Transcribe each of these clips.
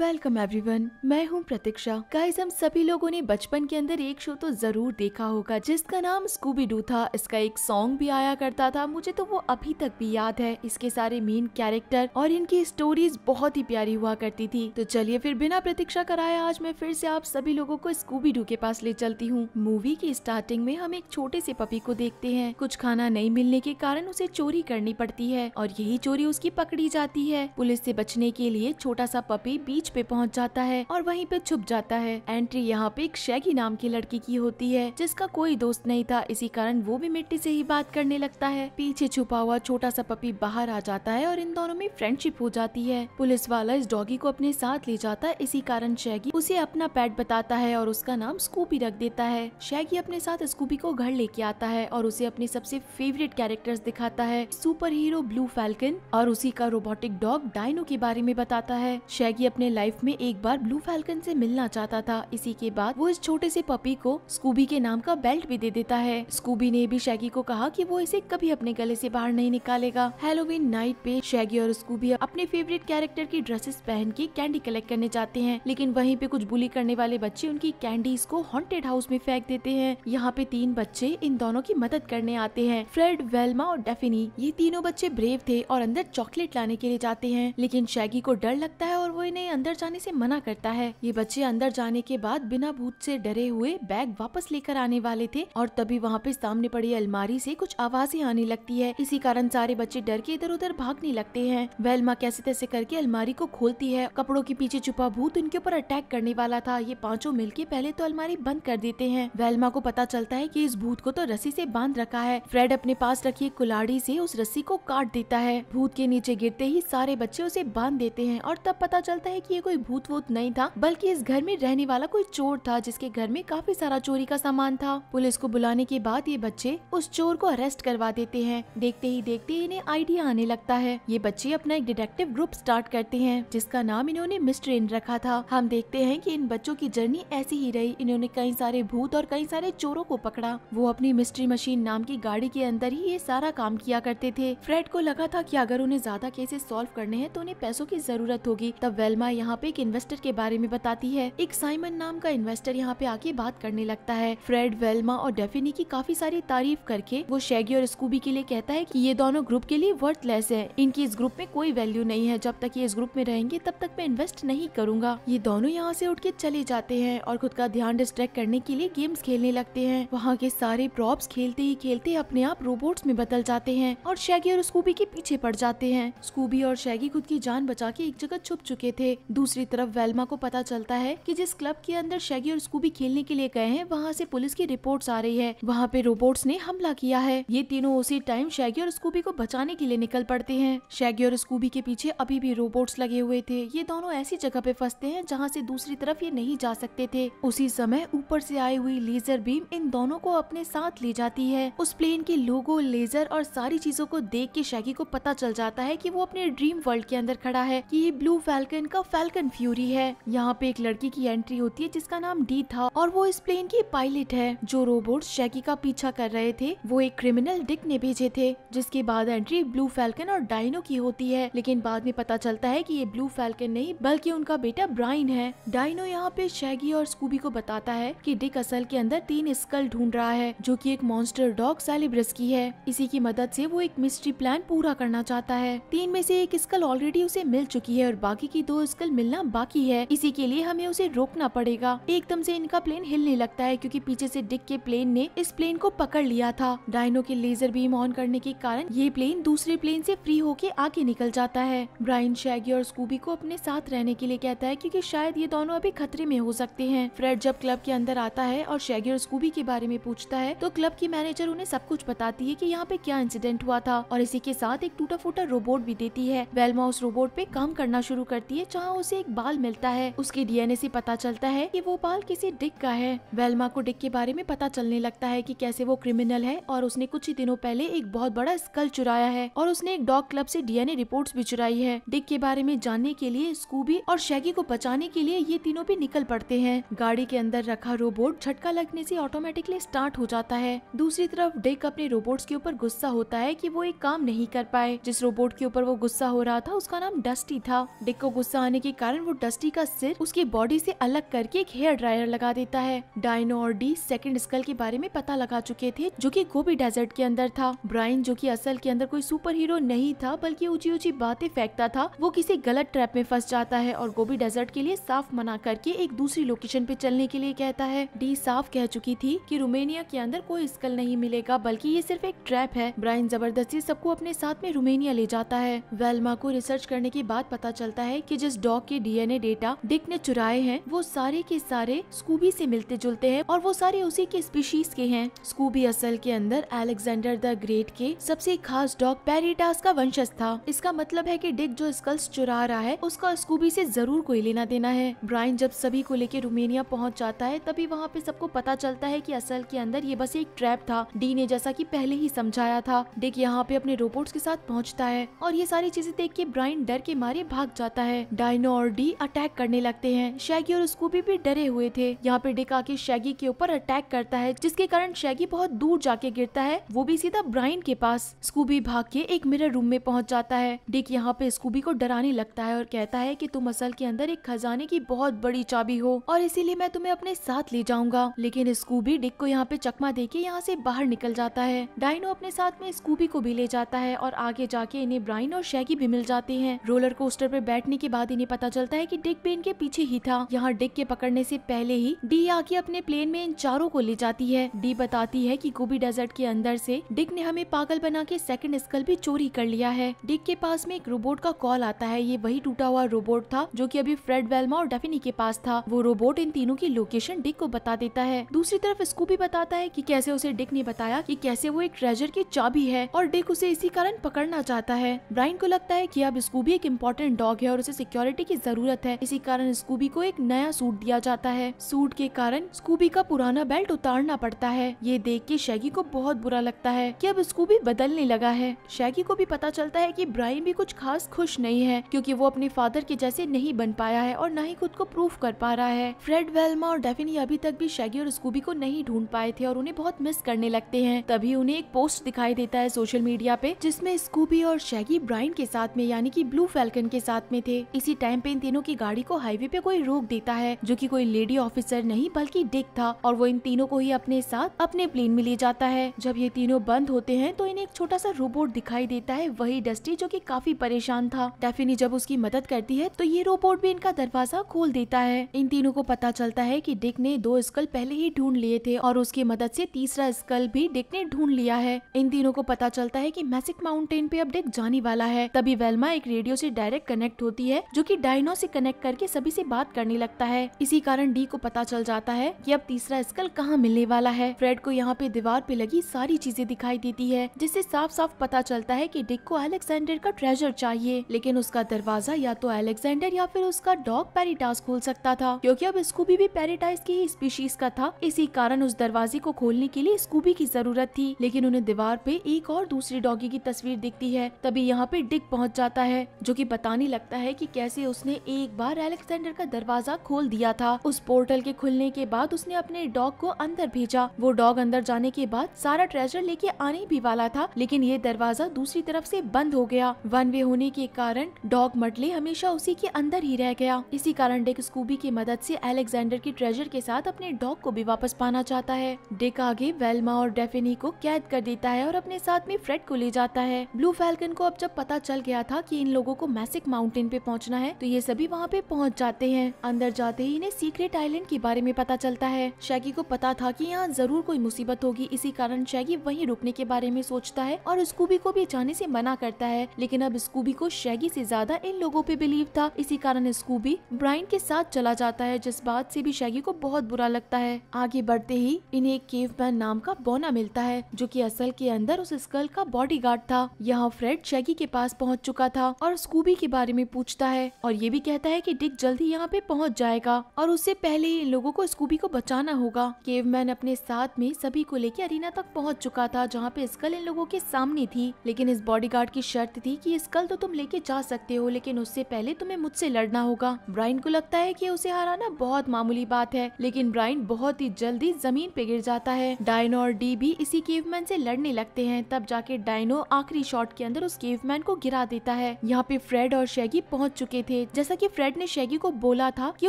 welcome everyone मैं हूं प्रतीक्षा guys हम सभी लोगों ने बचपन के अंदर एक शो तो जरूर देखा होगा जिसका नाम स्कूबी डू था इसका एक सॉन्ग भी आया करता था मुझे तो वो अभी तक भी याद है इसके सारे मेन कैरेक्टर और इनकी स्टोरीज बहुत ही प्यारी हुआ करती थी तो चलिए फिर बिना प्रतीक्षा कराए आज मैं फिर से आप सभी लोगो को स्कूबी डू के पास ले चलती हूँ मूवी की स्टार्टिंग में हम एक छोटे से पपी को देखते हैं कुछ खाना नहीं मिलने के कारण उसे चोरी करनी पड़ती है और यही चोरी उसकी पकड़ी जाती है पुलिस से बचने के लिए छोटा सा पपी बीच पे पहुंच जाता है और वहीं पे छुप जाता है एंट्री यहाँ पे एक शैगी नाम की लड़की की होती है जिसका कोई दोस्त नहीं था इसी कारण वो भी मिट्टी से ही बात करने लगता है पीछे छुपा हुआ छोटा सा पपी बाहर आ जाता है और इन दोनों में फ्रेंडशिप हो जाती है पुलिस वाला इस डॉगी को अपने साथ ले जाता है इसी कारण शैगी उसे अपना पैट बताता है और उसका नाम स्कूपी रख देता है शैगी अपने साथ स्कूबी को घर लेके आता है और उसे अपने सबसे फेवरेट कैरेक्टर्स दिखाता है सुपर हीरो ब्लू फैल्कन और उसी का रोबोटिक डॉग डायनो के बारे में बताता है शैगी अपने लाइफ में एक बार ब्लू फैल्कन से मिलना चाहता था इसी के बाद वो इस छोटे से पपी को स्कूबी के नाम का बेल्ट भी दे देता है स्कूबी ने भी शैगी को कहा कि वो इसे कभी अपने गले से बाहर नहीं निकालेगा हेलोविन नाइट पे शैगी और स्कूबी अपने फेवरेट कैरेक्टर की ड्रेसेस पहन के कैंडी कलेक्ट करने जाते हैं लेकिन वही पे कुछ बुली करने वाले बच्चे उनकी कैंडीज को हॉन्टेड हाउस में फेंक देते हैं यहाँ पे तीन बच्चे इन दोनों की मदद करने आते हैं फ्रेड वेलमा और डेफिनी ये तीनों बच्चे ब्रेव थे और अंदर चॉकलेट लाने के लिए जाते हैं लेकिन शैगी को डर लगता है और वो इन्हें अंदर अंदर जाने से मना करता है ये बच्चे अंदर जाने के बाद बिना भूत से डरे हुए बैग वापस लेकर आने वाले थे और तभी वहाँ पे सामने पड़ी अलमारी से कुछ आवाजें आने लगती है इसी कारण सारे बच्चे डर के इधर उधर भागने लगते हैं वेलमा कैसे तैसे करके अलमारी को खोलती है कपड़ों के पीछे छुपा भूत उनके ऊपर अटैक करने वाला था ये पांचों के पहले तो अलमारी बंद कर देते हैं वेलमा को पता चलता है की इस भूत को तो रस्सी से बांध रखा है फ्रेड अपने पास रखी एक कुलाड़ी से उस रस्सी को काट देता है भूत के नीचे गिरते ही सारे बच्चे उसे बांध देते हैं और तब पता चलता है की ये कोई भूत वूत नहीं था बल्कि इस घर में रहने वाला कोई चोर था जिसके घर में काफी सारा चोरी का सामान था पुलिस को बुलाने के बाद ये बच्चे उस चोर को अरेस्ट करवा देते हैं देखते ही देखते ही इन्हें आइडिया आने लगता है ये बच्चे अपना एक डिटेक्टिव ग्रुप स्टार्ट करते हैं जिसका नाम इन्होंने मिस्टर इन रखा था हम देखते हैं की इन बच्चों की जर्नी ऐसी ही रही इन्होंने कई सारे भूत और कई सारे चोरों को पकड़ा वो अपनी मिस्ट्री मशीन नाम की गाड़ी के अंदर ही ये सारा काम किया करते थे फ्रेड को लगा था की अगर उन्हें ज्यादा केसेस सोल्व करने हैं तो उन्हें पैसों की जरूरत होगी तब वेलमा यहाँ पे एक इन्वेस्टर के बारे में बताती है एक साइमन नाम का इन्वेस्टर यहाँ पे आके बात करने लगता है फ्रेड वेलमा और डेफिनी की काफी सारी तारीफ करके वो शेगी और स्कूबी के लिए कहता है की ये दोनों ग्रुप के लिए वर्थलेस है इनकी इस ग्रुप में कोई वैल्यू नहीं है जब तक ये इस ग्रुप में रहेंगे तब तक मैं इन्वेस्ट नहीं करूंगा ये दोनों यहाँ से उठ के चले जाते हैं और खुद का ध्यान डिस्ट्रैक्ट करने के लिए गेम्स खेलने लगते हैं वहाँ के सारे प्रॉप्स खेलते ही खेलते अपने आप रोबोट्स में बदल जाते हैं और शैगी और स्कूबी के पीछे पड़ जाते हैं स्कूबी और शैगी खुद की जान बचा के एक जगह छुप चुके थे दूसरी तरफ वेलमा को पता चलता है कि जिस क्लब के अंदर शैगी और स्कूबी खेलने के लिए गए हैं वहाँ से पुलिस की रिपोर्ट्स आ रही है वहाँ पे रोबोट्स ने हमला किया है ये तीनों उसी टाइम शैगी और स्कूबी को बचाने के लिए निकल पड़ते हैं शैगी और स्कूबी के पीछे अभी भी रोबोट्स लगे हुए थे ये दोनों ऐसी जगह पे फंसते हैं जहाँ से दूसरी तरफ ये नहीं जा सकते थे उसी समय ऊपर से आई हुई लेजर बीम इन दोनों को अपने साथ ले जाती है उस प्लेन के लोगो लेजर और सारी चीजों को देख के शैगी को पता चल जाता है की वो अपने ड्रीम वर्ल्ड के अंदर खड़ा है की ये ब्लू फैल्कन का फैल्कन फ्यूरी है यहाँ पे एक लड़की की एंट्री होती है जिसका नाम डी था और वो इस प्लेन की पायलट है जो रोबोट शैकी का पीछा कर रहे थे वो एक क्रिमिनल डिक ने भेजे थे जिसके बाद एंट्री ब्लू फैल्कन और डाइनो की होती है लेकिन बाद में पता चलता है की ये ब्लू फैल्कन नहीं बल्कि उनका बेटा ब्राइन है डाइनो यहाँ पे शैगी और स्कूबी को बताता है की डिक असल के अंदर तीन स्कल ढूंढ रहा है जो की एक मॉन्स्टर डॉग सेलिब्रस की है इसी की मदद ऐसी वो एक मिस्ट्री प्लान पूरा करना चाहता है तीन में से एक स्कल ऑलरेडी उसे मिल चुकी है और बाकी की दो स्कल सिग्नल मिलना बाकी है इसी के लिए हमें उसे रोकना पड़ेगा एकदम से इनका प्लेन हिलने लगता है क्योंकि पीछे से डिक के प्लेन ने इस प्लेन को पकड़ लिया था डायनो के लेजर बीम ऑन करने के कारण ये प्लेन दूसरे प्लेन से फ्री होके आगे निकल जाता है ब्राइन शैगी और स्कूबी को अपने साथ रहने के लिए कहता है क्यूँकी शायद ये दोनों अभी खतरे में हो सकते हैं फ्रेड जब क्लब के अंदर आता है और शैगी और स्कूबी के बारे में पूछता है तो क्लब की मैनेजर उन्हें सब कुछ बताती है की यहाँ पे क्या इंसिडेंट हुआ था और इसी के साथ एक टूटा फूटा रोबोट भी देती है वेलमा उस रोबोट पे काम करना शुरू करती है जहाँ उसे एक बाल मिलता है उसके डीएनए से पता चलता है कि वो बाल किसी डिक का है वेलमा को डिक के बारे में पता चलने लगता है कि कैसे वो क्रिमिनल है और उसने कुछ ही दिनों पहले एक बहुत बड़ा स्कल चुराया है और उसने एक डॉग क्लब से डीएनए रिपोर्ट्स भी चुराई है डिक के बारे में जानने के लिए स्कूबी और शैगी को बचाने के लिए ये तीनों भी निकल पड़ते हैं गाड़ी के अंदर रखा रोबोट झटका लगने से ऑटोमेटिकली स्टार्ट हो जाता है दूसरी तरफ डिक अपने रोबोट्स के ऊपर गुस्सा होता है कि वो एक काम नहीं कर पाए जिस रोबोट के ऊपर वो गुस्सा हो रहा था उसका नाम डस्टी था डिक को गुस्सा आने के के कारण वो डस्टी का सिर उसकी बॉडी से अलग करके एक हेयर ड्रायर लगा देता है डायनो और डी सेकंड स्कल के बारे में पता लगा चुके थे जो कि गोभी डेजर्ट के अंदर था ब्राइन जो कि असल के अंदर कोई सुपर हीरो नहीं था बल्कि ऊंची ऊंची बातें फेंकता था वो किसी गलत ट्रैप में फंस जाता है और गोभी डेजर्ट के लिए साफ मना करके एक दूसरी लोकेशन पे चलने के लिए कहता है डी साफ कह चुकी थी कि रोमेनिया के अंदर कोई स्कल नहीं मिलेगा बल्कि ये सिर्फ एक ट्रैप है ब्राइन जबरदस्ती सबको अपने साथ में रोमेनिया ले जाता है वेलमा को रिसर्च करने के बाद पता चलता है की जिस डॉग डॉग के डीएनए डेटा डिक ने चुराए हैं वो सारे के सारे स्कूबी से मिलते जुलते हैं और वो सारे उसी के स्पीशीज के हैं स्कूबी असल के अंदर एलेक्जेंडर द ग्रेट के सबसे खास डॉग पेरिटास का वंशज था इसका मतलब है की डिक जो स्कल्स चुरा रहा है उसका स्कूबी ऐसी जरूर कोई लेना देना है ब्राइन जब सभी को लेके रोमेनिया पहुँच जाता है तभी वहाँ पे सबको पता चलता है की असल के अंदर ये बस एक ट्रैप था डी ने जैसा की पहले ही समझाया था डिक यहाँ पे अपने रोबोट्स के साथ पहुँचता है और ये सारी चीजें देख के ब्राइन डर के मारे भाग जाता है डायनो टीनो और डी अटैक करने लगते हैं शैगी और स्कूबी भी डरे हुए थे यहाँ पे डिक आके शैगी के ऊपर अटैक करता है जिसके कारण शैगी बहुत दूर जाके गिरता है वो भी सीधा ब्राइन के पास स्कूबी भाग के एक मिरर रूम में पहुंच जाता है डिक यहाँ पे स्कूबी को डराने लगता है और कहता है की तुम असल के अंदर एक खजाने की बहुत बड़ी चाबी हो और इसीलिए मैं तुम्हें अपने साथ ले जाऊंगा लेकिन स्कूबी डिक को यहाँ पे चकमा दे के यहाँ से बाहर निकल जाता है डाइनो अपने साथ में स्कूबी को भी ले जाता है और आगे जाके इन्हें ब्राइन और शैगी भी मिल जाते हैं रोलर कोस्टर पे बैठने के बाद इन्हें पता चलता है कि डिक भी इनके पीछे ही था यहाँ डिक के पकड़ने से पहले ही डी आके अपने प्लेन में इन चारों को ले जाती है डी बताती है कि गोभी डेजर्ट के अंदर से डिक ने हमें पागल बना के सेकंड स्कल भी चोरी कर लिया है डिक के पास में एक रोबोट का कॉल आता है ये वही टूटा हुआ रोबोट था जो की अभी फ्रेड वेलमा और डेफिनी के पास था वो रोबोट इन तीनों की लोकेशन डिक को बता देता है दूसरी तरफ स्कूबी बताता है की कैसे उसे डिक ने बताया की कैसे वो एक ट्रेजर की चाबी है और डिक उसे इसी कारण पकड़ना चाहता है ब्राइन को लगता है की अब स्कूबी एक इम्पोर्टेंट डॉग है और उसे सिक्योरिटी सिक्योरिटी की जरूरत है इसी कारण स्कूबी को एक नया सूट दिया जाता है सूट के कारण स्कूबी का पुराना बेल्ट उतारना पड़ता है ये देख के शैगी को बहुत बुरा लगता है की अब स्कूबी बदलने लगा है शैगी को भी पता चलता है की ब्राइन भी कुछ खास खुश नहीं है क्यूँकी वो अपने फादर के जैसे नहीं बन पाया है और न ही खुद को प्रूफ कर पा रहा है फ्रेड वेलमा और डेफिनी अभी तक भी शैगी और स्कूबी को नहीं ढूंढ पाए थे और उन्हें बहुत मिस करने लगते हैं तभी उन्हें एक पोस्ट दिखाई देता है सोशल मीडिया पे जिसमे स्कूबी और शैगी ब्राइन के साथ में यानी की ब्लू फैल्कन के साथ में थे इसी टाइम टाइम पे इन तीनों की गाड़ी को हाईवे पे कोई रोक देता है जो कि कोई लेडी ऑफिसर नहीं बल्कि डिक था और वो इन तीनों को ही अपने साथ अपने प्लेन में ले जाता है जब ये तीनों बंद होते हैं तो इन्हें एक छोटा सा रोबोट दिखाई देता है वही डस्टी जो की काफी परेशान था डेफिनी जब उसकी मदद करती है तो ये रोबोट भी इनका दरवाजा खोल देता है इन तीनों को पता चलता है की डिक ने दो स्कल पहले ही ढूंढ लिए थे और उसकी मदद ऐसी तीसरा स्कल भी डिक ने ढूंढ लिया है इन तीनों को पता चलता है की मैसिक माउंटेन पे अब डिक जाने वाला है तभी वेलमा एक रेडियो से डायरेक्ट कनेक्ट होती है जो कि डायनो से कनेक्ट करके सभी से बात करने लगता है इसी कारण डी को पता चल जाता है कि अब तीसरा स्कल कहाँ मिलने वाला है फ्रेड को यहाँ पे दीवार पे लगी सारी चीजें दिखाई देती है जिससे साफ साफ पता चलता है कि डिक को अलेक्सेंडर का ट्रेजर चाहिए लेकिन उसका दरवाजा या तो अलेक्सेंडर या फिर उसका डॉग पैरिटास खोल सकता था क्योंकि अब स्कूबी भी पेरिटाइज की ही स्पीशीज का था इसी कारण उस दरवाजे को खोलने के लिए स्कूबी की जरूरत थी लेकिन उन्हें दीवार पे एक और दूसरी डॉगी की तस्वीर दिखती है तभी यहाँ पे डिक पहुँच जाता है जो की बताने लगता है की कैसे उसने एक बार एलेक्सेंडर का दरवाजा खोल दिया था उस पोर्टल के खुलने के बाद उसने अपने डॉग को अंदर भेजा वो डॉग अंदर जाने के बाद सारा ट्रेजर लेके आने भी वाला था लेकिन ये दरवाजा दूसरी तरफ से बंद हो गया वन वे होने के कारण डॉग मटले हमेशा उसी के अंदर ही रह गया इसी कारण डेक स्कूबी की मदद से एलेक्जेंडर की ट्रेजर के साथ अपने डॉग को भी वापस पाना चाहता है डेक आगे वेलमा और डेफिनी को कैद कर देता है और अपने साथ में फ्रेड को ले जाता है ब्लू फैल्कन को अब जब पता चल गया था कि इन लोगों को मैसिक माउंटेन पे पहुंचना है तो ये सभी वहाँ पे पहुँच जाते हैं अंदर जाते ही इन्हें सीक्रेट आइलैंड के बारे में पता चलता है शैगी को पता था की यहाँ जरूर कोई मुसीबत होगी इसी कारण शैगी वही रुकने के बारे में सोचता है और स्कूबी को भी जाने से मना करता है लेकिन अब स्कूबी को शैगी से ज्यादा इन लोगों पे बिलीव था इसी कारण स्कूबी ब्राइन के साथ चला जाता है जिस बात से भी शैगी को बहुत बुरा लगता है आगे बढ़ते ही इन्हें एक मैन नाम का बोना मिलता है जो की असल के अंदर उस स्कल का गार्ड था यहाँ फ्रेड शैगी के पास पहुँच चुका था और स्कूबी के बारे में पूछता है और ये भी कहता है कि डिक जल्दी यहाँ पे पहुँच जाएगा और उससे पहले इन लोगों को स्कूबी को बचाना होगा केवमैन अपने साथ में सभी को लेके अरीना तक पहुँच चुका था जहाँ पे स्कल इन लोगों के सामने थी लेकिन इस गार्ड की शर्त थी कि स्कल तो तुम लेके जा सकते हो लेकिन उससे पहले तुम्हें मुझसे लड़ना होगा ब्राइन को लगता है की उसे हराना बहुत मामूली बात है लेकिन ब्राइन बहुत ही जल्दी जमीन पे गिर जाता है डायनो और डी भी इसी केवमैन से लड़ने लगते हैं तब जाके डायनो आखिरी शॉट के अंदर उस केवमैन को गिरा देता है यहाँ पे फ्रेड और शेगी पहुँच चुके थे थे जैसा कि फ्रेड ने शेगी को बोला था कि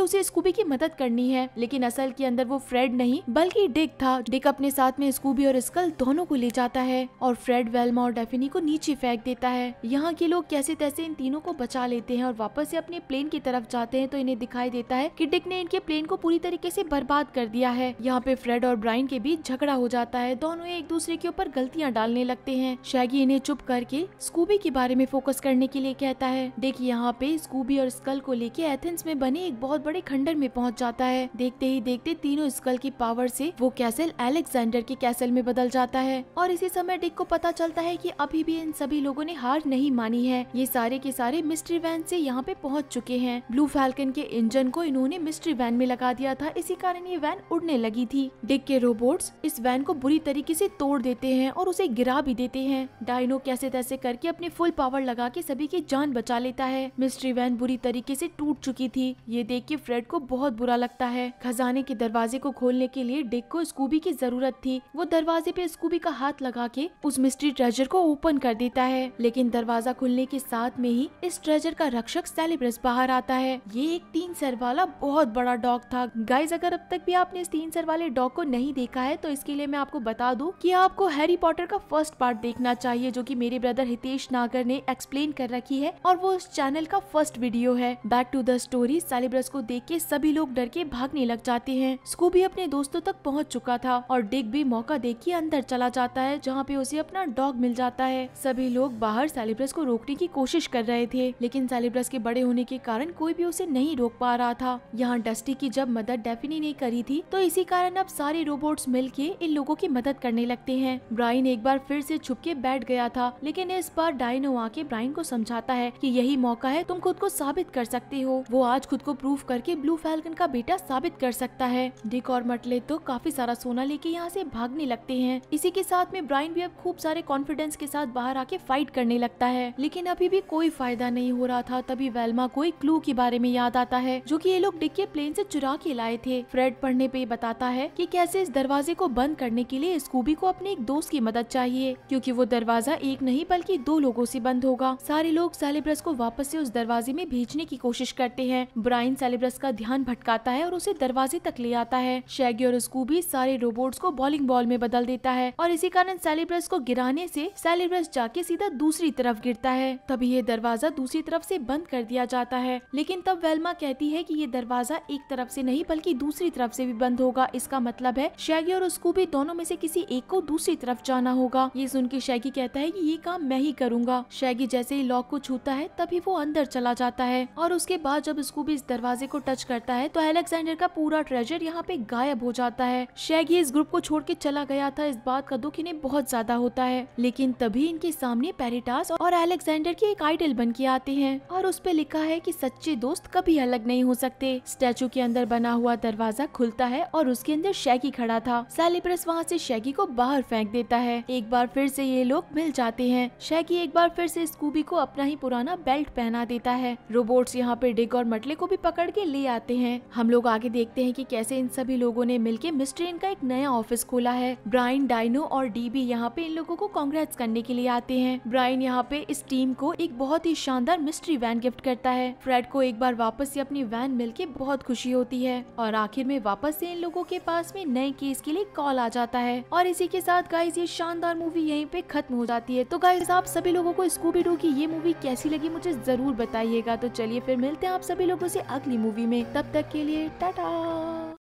उसे स्कूबी की मदद करनी है लेकिन असल के अंदर वो फ्रेड नहीं बल्कि डिक था डिक अपने साथ में स्कूबी और स्कल दोनों को ले जाता है और फ्रेड वेलमा और डेफिनी को नीचे फेंक देता है यहाँ के लोग कैसे तैसे इन तीनों को बचा लेते हैं और वापस से अपने प्लेन की तरफ जाते हैं तो इन्हें दिखाई देता है की डिक ने इनके प्लेन को पूरी तरीके ऐसी बर्बाद कर दिया है यहाँ पे फ्रेड और ब्राइन के बीच झगड़ा हो जाता है दोनों एक दूसरे के ऊपर गलतियाँ डालने लगते है शैगी इन्हें चुप करके स्कूबी के बारे में फोकस करने के लिए कहता है डिक यहाँ पे स्कूबी और स्कल को लेके एथेंस में बने एक बहुत बड़े खंडर में पहुंच जाता है देखते ही देखते तीनों स्कल की पावर से वो कैसल एलेक्सेंडर के कैसल में बदल जाता है और इसी समय डिक को पता चलता है कि अभी भी इन सभी लोगों ने हार नहीं मानी है ये सारे के सारे मिस्ट्री वैन से यहाँ पे पहुँच चुके हैं ब्लू फैल्कन के इंजन को इन्होंने मिस्ट्री वैन में लगा दिया था इसी कारण ये वैन उड़ने लगी थी डिक के रोबोट्स इस वैन को बुरी तरीके से तोड़ देते हैं और उसे गिरा भी देते हैं डायनो कैसे तैसे करके अपने फुल पावर लगा के सभी की जान बचा लेता है मिस्ट्री वैन बुरी तरीके से टूट चुकी थी ये देख के फ्रेड को बहुत बुरा लगता है खजाने के दरवाजे को खोलने के लिए डिक को स्कूबी की जरूरत थी वो दरवाजे पे स्कूबी का हाथ लगा के उस मिस्ट्री ट्रेजर को ओपन कर देता है लेकिन दरवाजा खुलने के साथ में ही इस ट्रेजर का रक्षक सेलिब्रस बाहर आता है ये एक तीन सर वाला बहुत बड़ा डॉग था गाइज अगर अब तक भी आपने इस तीन सर वाले डॉग को नहीं देखा है तो इसके लिए मैं आपको बता दूँ की आपको हैरी पॉटर का फर्स्ट पार्ट देखना चाहिए जो की मेरे ब्रदर हितेश नागर ने एक्सप्लेन कर रखी है और वो उस चैनल का फर्स्ट वीडियो है बैक टू द स्टोरी सेलिब्रस को देख के सभी लोग डर के भागने लग जाते हैं स्कूबी अपने दोस्तों तक पहुंच चुका था और डिग भी मौका देख के अंदर चला जाता है जहाँ पे उसे अपना डॉग मिल जाता है सभी लोग बाहर सेलिब्रस को रोकने की कोशिश कर रहे थे लेकिन सेलिब्रस के बड़े होने के कारण कोई भी उसे नहीं रोक पा रहा था यहाँ डस्टी की जब मदद डेफिनी ने करी थी तो इसी कारण अब सारे रोबोट मिल इन लोगो की मदद करने लगते है ब्राइन एक बार फिर ऐसी छुप के बैठ गया था लेकिन इस बार डाइनो आके ब्राइन को समझाता है की यही मौका है तुम खुद को साबित कर सकते हो वो आज खुद को प्रूफ करके ब्लू फैल्कन का बेटा साबित कर सकता है डिक और मटले तो काफी सारा सोना लेके यहाँ से भागने लगते हैं इसी के साथ में ब्राइन भी अब खूब सारे कॉन्फिडेंस के साथ बाहर आके फाइट करने लगता है लेकिन अभी भी कोई फायदा नहीं हो रहा था तभी वेलमा को एक क्लू के बारे में याद आता है जो की ये लोग डिक के प्लेन ऐसी चुरा के लाए थे फ्रेड पढ़ने पे बताता है की कैसे इस दरवाजे को बंद करने के लिए स्कूबी को अपने एक दोस्त की मदद चाहिए क्यूँकी वो दरवाजा एक नहीं बल्कि दो लोगों ऐसी बंद होगा सारे लोग सेलिब्रस को वापस ऐसी उस दरवाजे में भेजने की कोशिश करते हैं ब्राइन सेलिब्रस का ध्यान भटकाता है और उसे दरवाजे तक ले आता है शैगी और स्कूबी सारे रोबोट को बॉलिंग बॉल में बदल देता है और इसी कारण सेलिब्रस को गिराने से सेलिब्रस जाके सीधा दूसरी तरफ गिरता है तभी ये दरवाजा दूसरी तरफ से बंद कर दिया जाता है लेकिन तब वेलमा कहती है कि ये दरवाजा एक तरफ से नहीं बल्कि दूसरी तरफ से भी बंद होगा इसका मतलब है शैगी और स्कूबी दोनों में से किसी एक को दूसरी तरफ जाना होगा ये सुन के शैगी कहता है की ये काम मैं ही करूँगा शैगी जैसे ही लॉक को छूता है तभी वो अंदर चला जाता जाता है और उसके बाद जब स्कूबी इस दरवाजे को टच करता है तो अलेक्सेंडर का पूरा ट्रेजर यहाँ पे गायब हो जाता है शेगी इस ग्रुप को छोड़ के चला गया था इस बात का दुख इन्हें बहुत ज्यादा होता है लेकिन तभी इनके सामने पेरिटास और एलेक्सेंडर की एक आइडल बन के आते हैं और उस पर लिखा है की सच्चे दोस्त कभी अलग नहीं हो सकते स्टेचू के अंदर बना हुआ दरवाजा खुलता है और उसके अंदर शेगी खड़ा था सेलिब्रस वहाँ ऐसी शेगी को बाहर फेंक देता है एक बार फिर से ये लोग मिल जाते हैं शेगी एक बार फिर से स्कूबी को अपना ही पुराना बेल्ट पहना देता है रोबोट्स यहाँ पे डिग और मटले को भी पकड़ के ले आते हैं हम लोग आगे देखते हैं कि कैसे इन सभी लोगों ने मिलके मिस्टर इन का एक नया ऑफिस खोला है ब्राइन डाइनो और डीबी यहाँ पे इन लोगों को कांग्रेस करने के लिए आते हैं ब्राइन यहाँ पे इस टीम को एक बहुत ही शानदार मिस्ट्री वैन गिफ्ट करता है फ्रेड को एक बार वापस ऐसी अपनी वैन मिल के बहुत खुशी होती है और आखिर में वापस से इन लोगों के पास में नए केस के लिए कॉल आ जाता है और इसी के साथ गाइज ये शानदार मूवी यही पे खत्म हो जाती है तो गाइज आप सभी लोगों को स्कूबी डू की ये मूवी कैसी लगी मुझे जरूर बताइएगा तो चलिए फिर मिलते हैं आप सभी लोगों से अगली मूवी में तब तक के लिए टाटा